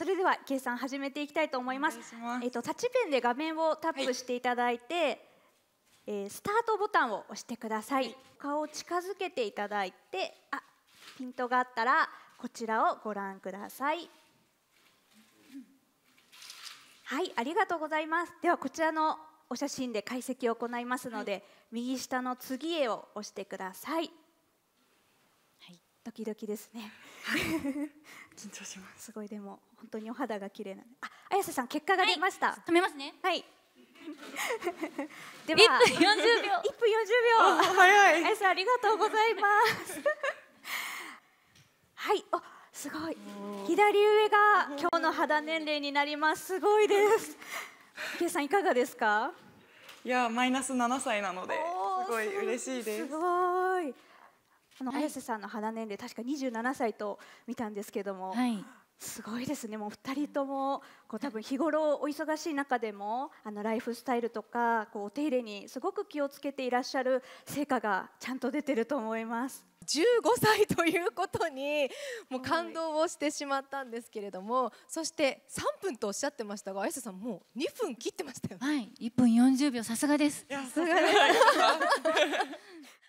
それでは計算始めていきたいと思います。ますえっ、とタッチペンで画面をタップしていただいて、はい、えー、スタートボタンを押してください。はい、顔を近づけていただいて、あ、ピントがあったらこちらをご覧ください。はい、ありがとうございます。ではこちらのお写真で解析を行いますので、はい、右下の次へを押してください。はい、ドキドキですね。は い緊張しますすごいでも本当にお肌が綺麗なあ綾瀬さん結果が出ました、はい、めますねはい では1分40秒1分40秒早い綾瀬さんありがとうございます はいおすごい左上が今日の肌年齢になりますすごいですけいさんいかがですかいやマイナス7歳なのですごい嬉しいですすごいあの、綾瀬さんの花年齢確か27歳と見たんですけども、はい、すごいですねもう2人ともこう多分日頃お忙しい中でもあのライフスタイルとかこうお手入れにすごく気をつけていらっしゃる成果がちゃんと出てると思います。15歳ということにもう感動をしてしまったんですけれども、はい、そして3分とおっしゃってましたが綾瀬さんもう2分切ってましたよねはい1分40秒さすがですさすがです